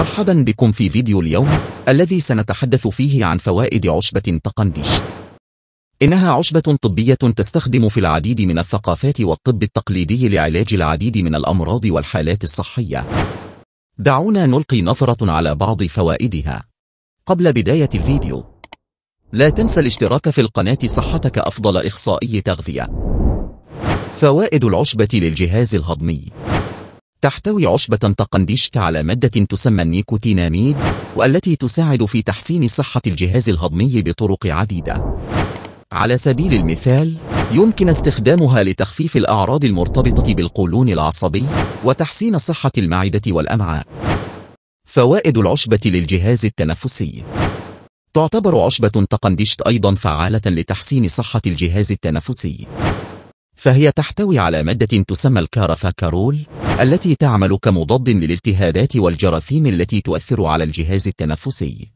مرحبا بكم في فيديو اليوم الذي سنتحدث فيه عن فوائد عشبة تقنديشت إنها عشبة طبية تستخدم في العديد من الثقافات والطب التقليدي لعلاج العديد من الأمراض والحالات الصحية دعونا نلقي نظرة على بعض فوائدها قبل بداية الفيديو لا تنسى الاشتراك في القناة صحتك أفضل إخصائي تغذية فوائد العشبة للجهاز الهضمي تحتوي عشبة تقنديشت على مادة تسمى النيكوتيناميد والتي تساعد في تحسين صحة الجهاز الهضمي بطرق عديدة على سبيل المثال يمكن استخدامها لتخفيف الأعراض المرتبطة بالقولون العصبي وتحسين صحة المعدة والأمعاء فوائد العشبة للجهاز التنفسي تعتبر عشبة تقنديشت أيضا فعالة لتحسين صحة الجهاز التنفسي فهي تحتوي على مادة تسمى الكارفاكارول التي تعمل كمضاد للالتهابات والجراثيم التي تؤثر على الجهاز التنفسي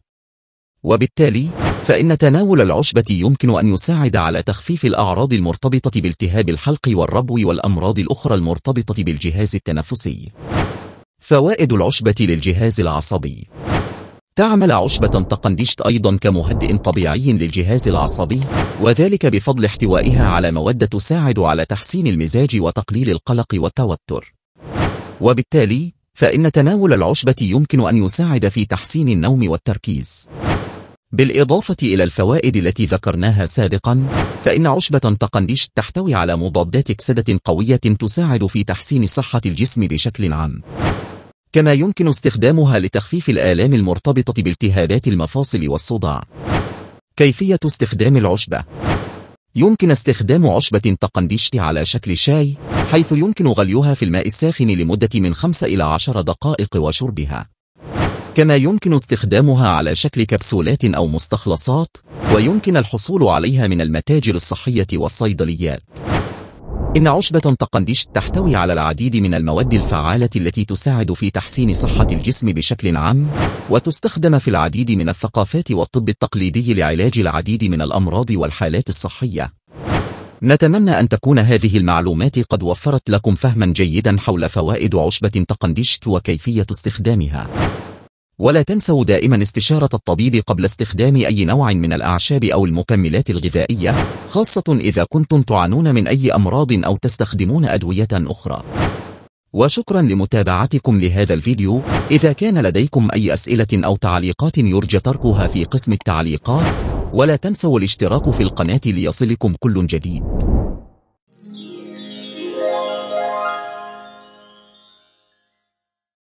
وبالتالي فإن تناول العشبة يمكن أن يساعد على تخفيف الأعراض المرتبطة بالتهاب الحلق والربو والأمراض الأخرى المرتبطة بالجهاز التنفسي فوائد العشبة للجهاز العصبي تعمل عشبة تقنديشت أيضا كمهدئ طبيعي للجهاز العصبي وذلك بفضل احتوائها على مواد تساعد على تحسين المزاج وتقليل القلق والتوتر وبالتالي فإن تناول العشبة يمكن أن يساعد في تحسين النوم والتركيز بالإضافة إلى الفوائد التي ذكرناها سابقا فإن عشبة تقنديشت تحتوي على مضادات أكسدة قوية تساعد في تحسين صحة الجسم بشكل عام كما يمكن استخدامها لتخفيف الآلام المرتبطة بالتهابات المفاصل والصداع كيفية استخدام العشبة يمكن استخدام عشبة تقنديشت على شكل شاي حيث يمكن غليها في الماء الساخن لمدة من 5 إلى 10 دقائق وشربها كما يمكن استخدامها على شكل كبسولات أو مستخلصات ويمكن الحصول عليها من المتاجر الصحية والصيدليات إن عشبة تقنديش تحتوي على العديد من المواد الفعالة التي تساعد في تحسين صحة الجسم بشكل عام وتستخدم في العديد من الثقافات والطب التقليدي لعلاج العديد من الأمراض والحالات الصحية نتمنى أن تكون هذه المعلومات قد وفرت لكم فهما جيدا حول فوائد عشبة تقنديشت وكيفية استخدامها ولا تنسوا دائما استشارة الطبيب قبل استخدام أي نوع من الأعشاب أو المكملات الغذائية خاصة إذا كنتم تعانون من أي أمراض أو تستخدمون أدوية أخرى وشكرا لمتابعتكم لهذا الفيديو إذا كان لديكم أي أسئلة أو تعليقات يرجى تركها في قسم التعليقات ولا تنسوا الاشتراك في القناة ليصلكم كل جديد